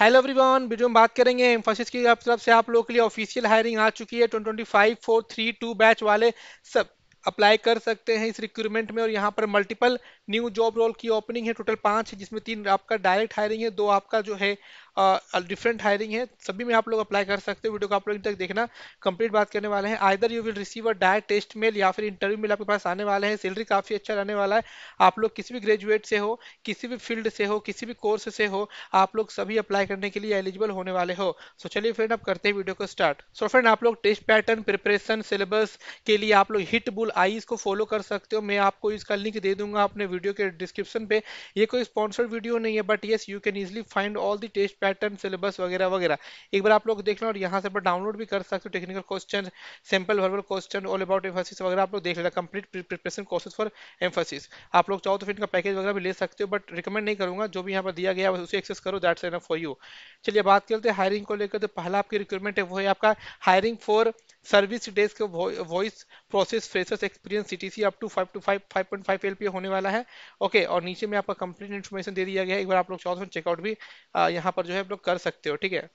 hello everyone video में बात करेंगे इंफोसिस की तरफ से आप लोगों के लिए ऑफिशियल हायरिंग आ चुकी है twenty five four three two batch वाले सब अप्लाई कर सकते हैं इस रिक्रूटमेंट में और यहाँ पर मल्टीपल न्यू जॉब रोल की ओपनिंग है टोटल पांच है जिसमें तीन आपका डायरेक्ट हायरिंग है दो आपका जो है डिफरेंट हायरिंग है सभी में आप लोग अप्लाई कर सकते हो वीडियो को आप लोग तक देखना कंप्लीट बात करने वाले हैं either you will receive a direct test mail या फिर इंटरव्यू मेल आपके पास आने वाला है सैलरी काफ़ी अच्छा रहने वाला है आप लोग किसी भी ग्रेजुएट से हो किसी भी फील्ड से हो किसी भी कोर्स से हो आप लोग सभी अप्लाई करने के लिए एलिजिबल होने वाले हो सो चलिए फ्रेंड आप करते हैं वीडियो को स्टार्ट सो फ्रेंड आप लोग टेस्ट पैटर्न प्रिपरेशन सिलेबस के लिए आप लोग हिट बुल आईज को फॉलो कर सकते हो मैं आपको इसका लिंक दे दूंगा अपने वीडियो के डिस्क्रिप्शन पे ये कोई स्पॉन्सर्ड वीडियो नहीं है but yes you can easily find all the test pattern syllabus वगैरह वगैरह एक बार आप लोग देख लो और यहाँ से आप डाउनलोड भी कर सकते हो technical question simple verbal question all about Infosys वगैरह आप लोग देख लेना complete preparation courses for Infosys आप लोग चाहो तो फिर इनका पैकेज वगैरह भी ले सकते हो बट रिकमेंड नहीं करूँगा जो भी यहाँ पर दिया गया उसे एक्सेस करो दैट्स एनफ फॉर यू चलिए बात करते हैं हायरिंग को लेकर तो पहला आपकी रिक्रूटमेंट है वो है आपका hiring for service desk voice process freshers experience CTC up to 5 to 5 5.5 LPA होने वाला है ओके okay, और नीचे में आपका कंप्लीट इन्फॉर्मेशन दे दिया गया है एक बार आप लोग चौथा चेकआउट तो भी यहाँ पर जो है आप लोग कर सकते हो ठीक है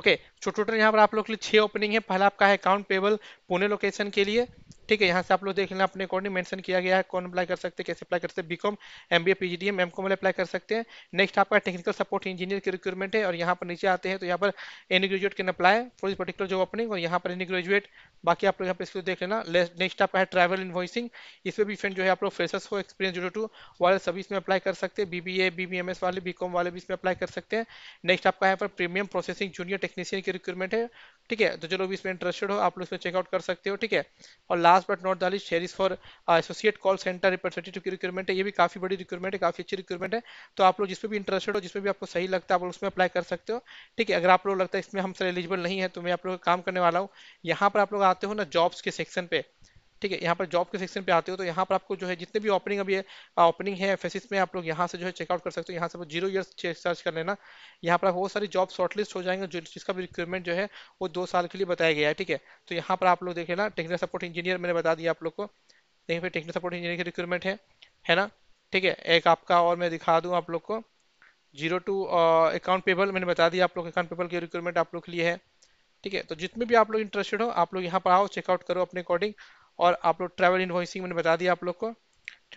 ओके छोटे छोटे यहाँ पर आप लोग के लिए छः ओपनिंग है पहला आपका है अकाउंट पेबल पुणे लोकेशन के लिए ठीक है यहाँ से आप लोग देख लेना अपने अकॉर्डिंग मेंशन किया गया है कौन अप्लाई कर सकते हैं कैसे अप्लाई कर सकते हैं BCom M B MCom P M com apply कर सकते हैं नेक्स्ट आपका टेक्निकल सपोर्ट इंजीनियर की रिक्रूटमेंट है और यहाँ पर नीचे आते हैं तो यहाँ पर any graduate can apply for इस पर्टिकुलर जॉब ओपनिंग और यहाँ पर एनी ग्रेजुएट बाकी आप लोग यहाँ पर इसको देख लेना नेक्स्ट आपका है ट्रैवल इन्वॉइसिंग इसमें भी फ्रेंड जो है आप लोग फ्रेशर्स हो एक्सपीरियंस जीरो टू वाले सभी इसमें अप्लाई कर सकते हैं बीबीए बीबीएमएस वाले बीकॉम वाले भी इसमें अप्लाई कर सकते हैं नेक्स्ट आपका यहाँ पर प्रीमियम प्रोसेसिंग जूनियर टेक्नीशियन की रिक्रूटमेंट है ठीक है तो जो लोग इसमें इंटरेस्टेड हो आप लोग इसमें चेकआउट कर सकते हो ठीक है और लास्ट बट नॉट दाली share for associate call centre representative की रिक्वायरमेंट है ये भी काफी बड़ी रिक्वायरमेंट है काफी अच्छी रिक्वायरमेंट है तो आप लोग जिसमें भी इंटरेस्टेड हो जिसमें भी आपको सही लगता है आप लोग उसमें अप्लाई कर सकते हो ठीक है अगर आप लोग लगता है इसमें हम सर एलिजिबल नहीं है तो मैं आप लोग काम करने वाला हूँ यहाँ पर आप लोग आते हो ना जॉब्स के सेक्शन पे ठीक है यहाँ पर जॉब के सेक्शन पे आते हो तो यहाँ पर आपको जो है जितने भी ओपनिंग अभी ओपनिंग है एफ में आप लोग यहाँ से जो है चेकआउट कर सकते हो यहाँ से जीरो ईयर सर्च कर लेना यहाँ पर बहुत सारी जॉब शॉर्टलिस्ट हो जाएंगे जो जिसका भी रिक्वायरमेंट जो है वो दो साल के लिए बताया गया है ठीक है तो यहाँ पर आप लोग देखे ना टेक्निकल सपोर्ट इंजीनियर मैंने बता दिया आप लोग को देखिए फिर टेक्निकल सपोर्ट इंजीनियर की रिक्वायरमेंट है है ना ठीक है एक आपका और मैं दिखा दूँ आप लोग को जीरो टू अकाउंट पेबल मैंने बता दिया आप लोग अकाउंट पेबल की रिक्वायरमेंट आप लोग के लिए है ठीक है तो जितने भी आप लोग इंटरेस्टेड हो आप लोग यहाँ पर आओ चेकआउट करो अपने अकॉर्डिंग और आप लोग ट्रैवल इन्वॉइसिंग मैंने बता दिया आप लोग को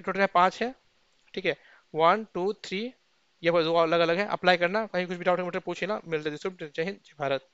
टोटल है पाँच है ठीक है वन टू थ्री ये दो अलग अलग है अप्लाई करना कहीं कुछ भी डाउट है पूछ लेना मिलते जय हिंद जय भारत